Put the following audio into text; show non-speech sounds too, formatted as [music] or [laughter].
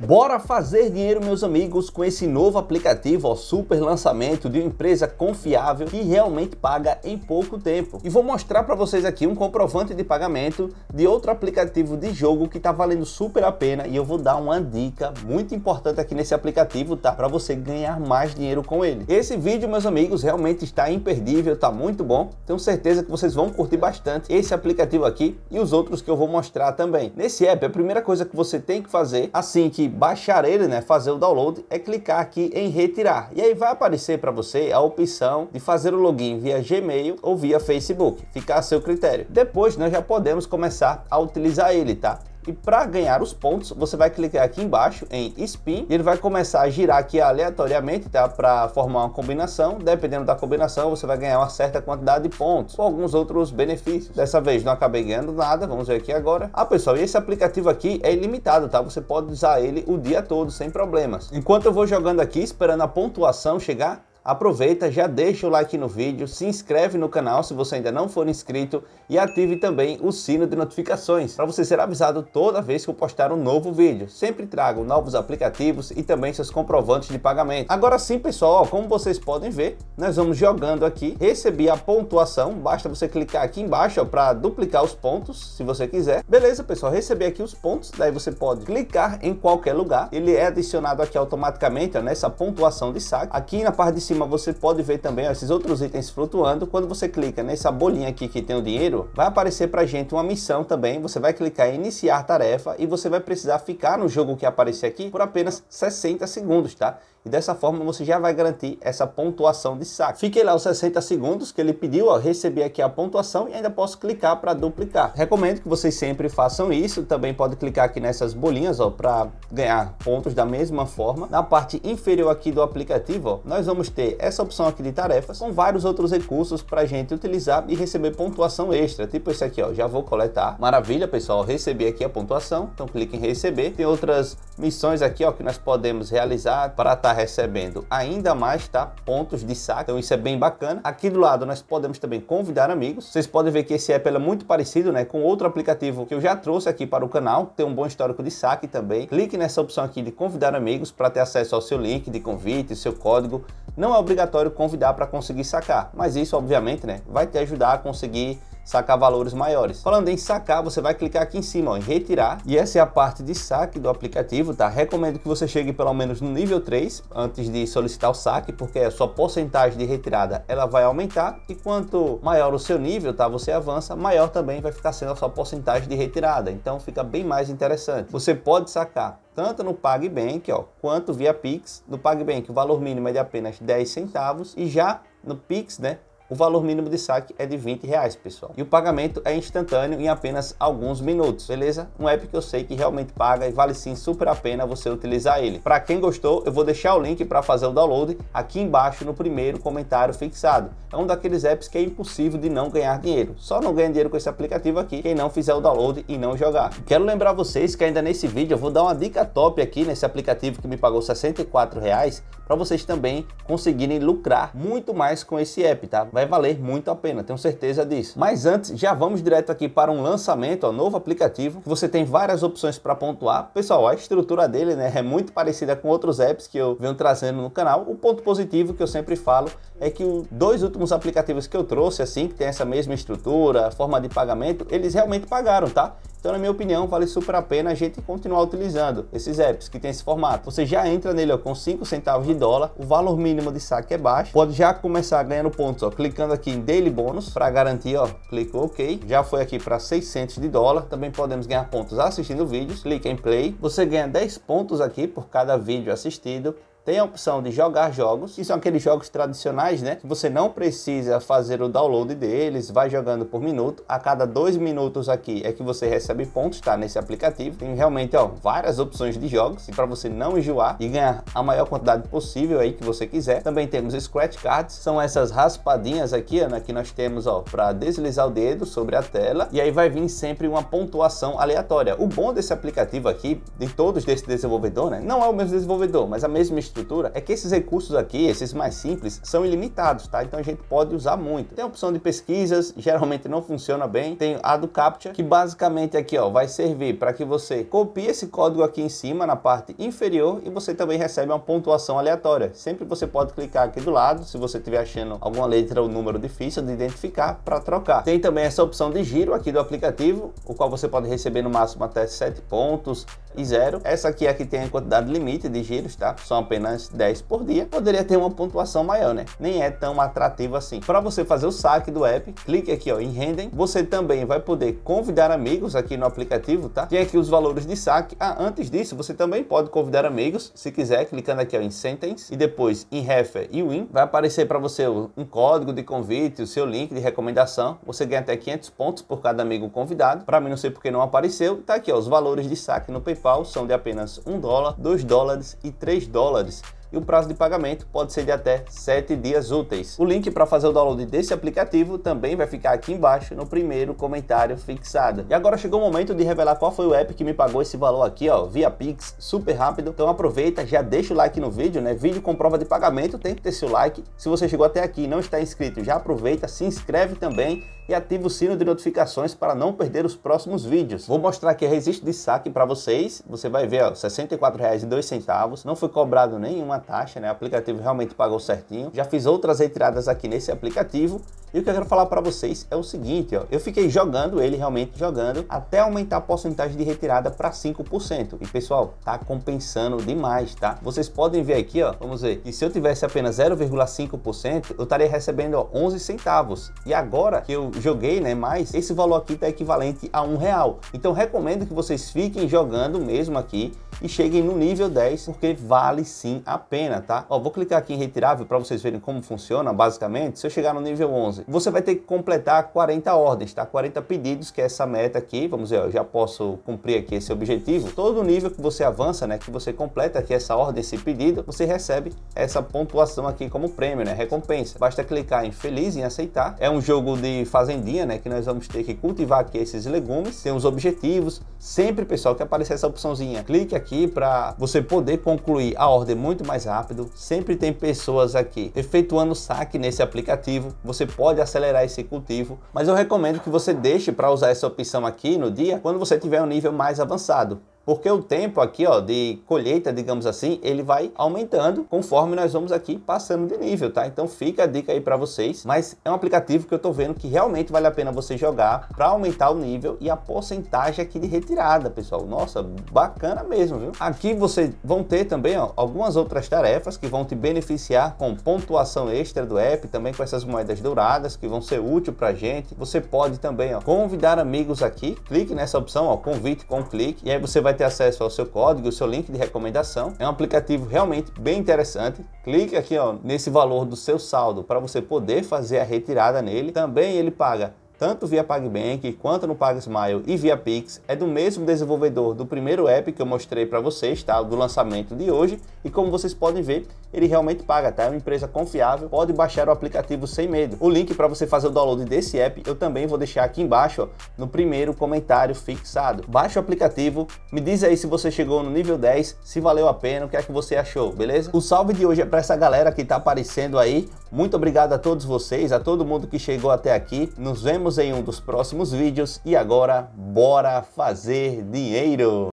Bora fazer dinheiro, meus amigos, com esse novo aplicativo, ó, super lançamento de uma empresa confiável que realmente paga em pouco tempo. E vou mostrar para vocês aqui um comprovante de pagamento de outro aplicativo de jogo que tá valendo super a pena e eu vou dar uma dica muito importante aqui nesse aplicativo, tá? Para você ganhar mais dinheiro com ele. Esse vídeo, meus amigos, realmente está imperdível, tá muito bom. Tenho certeza que vocês vão curtir bastante esse aplicativo aqui e os outros que eu vou mostrar também. Nesse app, a primeira coisa que você tem que fazer assim que baixar ele, né, fazer o download, é clicar aqui em retirar. E aí vai aparecer para você a opção de fazer o login via Gmail ou via Facebook. Fica a seu critério. Depois nós já podemos começar a utilizar ele, tá? E para ganhar os pontos, você vai clicar aqui embaixo em Spin e ele vai começar a girar aqui aleatoriamente, tá? Para formar uma combinação. Dependendo da combinação, você vai ganhar uma certa quantidade de pontos ou alguns outros benefícios. Dessa vez não acabei ganhando nada, vamos ver aqui agora. Ah, pessoal, e esse aplicativo aqui é ilimitado, tá? Você pode usar ele o dia todo sem problemas. Enquanto eu vou jogando aqui, esperando a pontuação chegar, Aproveita, já deixa o like no vídeo, se inscreve no canal se você ainda não for inscrito e ative também o sino de notificações para você ser avisado toda vez que eu postar um novo vídeo. Sempre trago novos aplicativos e também seus comprovantes de pagamento. Agora sim, pessoal, como vocês podem ver, nós vamos jogando aqui. Recebi a pontuação, basta você clicar aqui embaixo para duplicar os pontos, se você quiser. Beleza, pessoal, recebi aqui os pontos, daí você pode clicar em qualquer lugar. Ele é adicionado aqui automaticamente, ó, nessa pontuação de saque. Aqui na parte de cima cima você pode ver também ó, esses outros itens flutuando. Quando você clica nessa bolinha aqui que tem o dinheiro, vai aparecer para gente uma missão também. Você vai clicar em iniciar tarefa e você vai precisar ficar no jogo que aparecer aqui por apenas 60 segundos, tá? E dessa forma você já vai garantir essa pontuação de saque. Fiquei lá os 60 segundos que ele pediu, ó, recebi aqui a pontuação e ainda posso clicar para duplicar. Recomendo que vocês sempre façam isso, também pode clicar aqui nessas bolinhas para ganhar pontos da mesma forma. Na parte inferior aqui do aplicativo, ó, nós vamos ter essa opção aqui de tarefas com vários outros recursos para a gente utilizar e receber pontuação extra, tipo esse aqui, ó, já vou coletar. Maravilha, pessoal, recebi aqui a pontuação, então clique em receber. Tem outras missões aqui ó, que nós podemos realizar para estar recebendo ainda mais, tá? Pontos de saque, então isso é bem bacana. Aqui do lado nós podemos também convidar amigos. Vocês podem ver que esse app é muito parecido, né? Com outro aplicativo que eu já trouxe aqui para o canal, tem um bom histórico de saque também. Clique nessa opção aqui de convidar amigos para ter acesso ao seu link de convite, seu código. Não é obrigatório convidar para conseguir sacar, mas isso obviamente, né? Vai te ajudar a conseguir sacar valores maiores. Falando em sacar, você vai clicar aqui em cima ó, em retirar e essa é a parte de saque do aplicativo, tá? Recomendo que você chegue pelo menos no nível 3 antes de solicitar o saque, porque a sua porcentagem de retirada ela vai aumentar e quanto maior o seu nível, tá? Você avança, maior também vai ficar sendo a sua porcentagem de retirada, então fica bem mais interessante. Você pode sacar tanto no PagBank, ó, quanto via Pix. No PagBank, o valor mínimo é de apenas 10 centavos e já no Pix, né, o valor mínimo de saque é de 20 reais, pessoal. E o pagamento é instantâneo em apenas alguns minutos, beleza? Um app que eu sei que realmente paga e vale sim super a pena você utilizar ele. Para quem gostou, eu vou deixar o link para fazer o download aqui embaixo no primeiro comentário fixado. É um daqueles apps que é impossível de não ganhar dinheiro. Só não ganha dinheiro com esse aplicativo aqui quem não fizer o download e não jogar. Quero lembrar vocês que ainda nesse vídeo eu vou dar uma dica top aqui nesse aplicativo que me pagou 64 reais para vocês também conseguirem lucrar muito mais com esse app, tá? vai valer muito a pena, tenho certeza disso. Mas antes, já vamos direto aqui para um lançamento, um novo aplicativo, que você tem várias opções para pontuar. Pessoal, a estrutura dele né, é muito parecida com outros apps que eu venho trazendo no canal. O ponto positivo que eu sempre falo é que os dois últimos aplicativos que eu trouxe, assim, que tem essa mesma estrutura, forma de pagamento, eles realmente pagaram, tá? Então, na minha opinião, vale super a pena a gente continuar utilizando esses apps que tem esse formato. Você já entra nele ó, com 5 centavos de dólar, o valor mínimo de saque é baixo, pode já começar ganhando pontos, ó, clicando aqui em Daily Bônus para garantir, ó, clico OK, já foi aqui para 600 de dólar, também podemos ganhar pontos assistindo vídeos, clica em Play, você ganha 10 pontos aqui por cada vídeo assistido, tem a opção de jogar jogos, que são aqueles jogos tradicionais, né? Que você não precisa fazer o download deles, vai jogando por minuto. A cada dois minutos aqui é que você recebe pontos, tá? Nesse aplicativo. Tem realmente, ó, várias opções de jogos para você não enjoar e ganhar a maior quantidade possível aí que você quiser. Também temos Scratch Cards, são essas raspadinhas aqui, Ana, que nós temos, ó, para deslizar o dedo sobre a tela e aí vai vir sempre uma pontuação aleatória. O bom desse aplicativo aqui, de todos desse desenvolvedor, né? Não é o mesmo desenvolvedor, mas a mesma estrutura infraestrutura, é que esses recursos aqui, esses mais simples, são ilimitados, tá? Então a gente pode usar muito. Tem a opção de pesquisas, [laughs] geralmente não funciona bem. Tem a do CAPTCHA, que basicamente aqui, ó, vai servir para que você copie esse código aqui em cima, na parte inferior, e você também recebe uma pontuação aleatória. Sempre você pode clicar aqui do lado, se você estiver achando alguma letra ou número difícil de identificar, para trocar. Tem também essa opção de giro aqui do aplicativo, o qual você pode receber no máximo até 7 pontos, e 0. Essa aqui é que tem a quantidade limite de giros, tá? São apenas 10 por dia. Poderia ter uma pontuação maior, né? Nem é tão atrativo assim. Para você fazer o saque do app, clique aqui ó, em Rendem. Você também vai poder convidar amigos aqui no aplicativo, tá? Tem aqui os valores de saque. Ah, antes disso, você também pode convidar amigos, se quiser, clicando aqui ó, em Sentence e depois em Refer e Win. Vai aparecer para você um código de convite, o seu link de recomendação. Você ganha até 500 pontos por cada amigo convidado. Para mim, não sei porque não apareceu. Tá aqui ó, os valores de saque no PayPal principal são de apenas 1 dólar, 2 dólares e 3 dólares, e o prazo de pagamento pode ser de até 7 dias úteis. O link para fazer o download desse aplicativo também vai ficar aqui embaixo no primeiro comentário fixado. E agora chegou o momento de revelar qual foi o app que me pagou esse valor aqui, ó, via Pix, super rápido. Então aproveita, já deixa o like no vídeo, né? Vídeo com prova de pagamento tem que ter seu like. Se você chegou até aqui e não está inscrito, já aproveita, se inscreve também e ativa o sino de notificações para não perder os próximos vídeos. Vou mostrar aqui a resiste de saque para vocês. Você vai ver, ó, R$ Não foi cobrado nenhuma taxa, né? O aplicativo realmente pagou certinho. Já fiz outras retiradas aqui nesse aplicativo. E o que eu quero falar para vocês é o seguinte, ó. Eu fiquei jogando ele, realmente jogando, até aumentar a porcentagem de retirada para 5%. E pessoal, tá compensando demais, tá? Vocês podem ver aqui, ó, vamos ver, que se eu tivesse apenas 0,5%, eu estaria recebendo ó, 11 centavos. E agora que eu joguei, né, mais, esse valor aqui tá equivalente a um real. Então recomendo que vocês fiquem jogando mesmo aqui e cheguem no nível 10, porque vale sim a pena, tá? Ó, vou clicar aqui em retirável para vocês verem como funciona, basicamente. Se eu chegar no nível 11, você vai ter que completar 40 ordens, tá? 40 pedidos, que é essa meta aqui. Vamos ver, ó, eu já posso cumprir aqui esse objetivo. Todo nível que você avança, né, que você completa aqui essa ordem, esse pedido, você recebe essa pontuação aqui como prêmio, né, recompensa. Basta clicar em feliz, em aceitar. É um jogo de fazendinha, né, que nós vamos ter que cultivar aqui esses legumes. Tem os objetivos. Sempre, pessoal, que aparecer essa opçãozinha, clique aqui para você poder concluir a ordem muito mais mais rápido. Sempre tem pessoas aqui efetuando saque nesse aplicativo. Você pode acelerar esse cultivo, mas eu recomendo que você deixe para usar essa opção aqui no dia quando você tiver um nível mais avançado porque o tempo aqui ó, de colheita, digamos assim, ele vai aumentando conforme nós vamos aqui passando de nível, tá? Então fica a dica aí para vocês, mas é um aplicativo que eu tô vendo que realmente vale a pena você jogar para aumentar o nível e a porcentagem aqui de retirada, pessoal. Nossa, bacana mesmo, viu? Aqui vocês vão ter também ó, algumas outras tarefas que vão te beneficiar com pontuação extra do app, também com essas moedas douradas que vão ser útil pra gente. Você pode também ó, convidar amigos aqui, clique nessa opção, ó, convite com clique, e aí você vai ter acesso ao seu código, ao seu link de recomendação. É um aplicativo realmente bem interessante. Clique aqui ó, nesse valor do seu saldo para você poder fazer a retirada nele. Também ele paga tanto via PagBank quanto no PagSmile e via Pix, é do mesmo desenvolvedor do primeiro app que eu mostrei para vocês, tá? Do lançamento de hoje. E como vocês podem ver, ele realmente paga, tá? É uma empresa confiável, pode baixar o aplicativo sem medo. O link para você fazer o download desse app eu também vou deixar aqui embaixo, ó, no primeiro comentário fixado. Baixa o aplicativo, me diz aí se você chegou no nível 10, se valeu a pena, o que é que você achou, beleza? O salve de hoje é para essa galera que tá aparecendo aí, muito obrigado a todos vocês, a todo mundo que chegou até aqui. Nos vemos em um dos próximos vídeos e agora bora fazer dinheiro!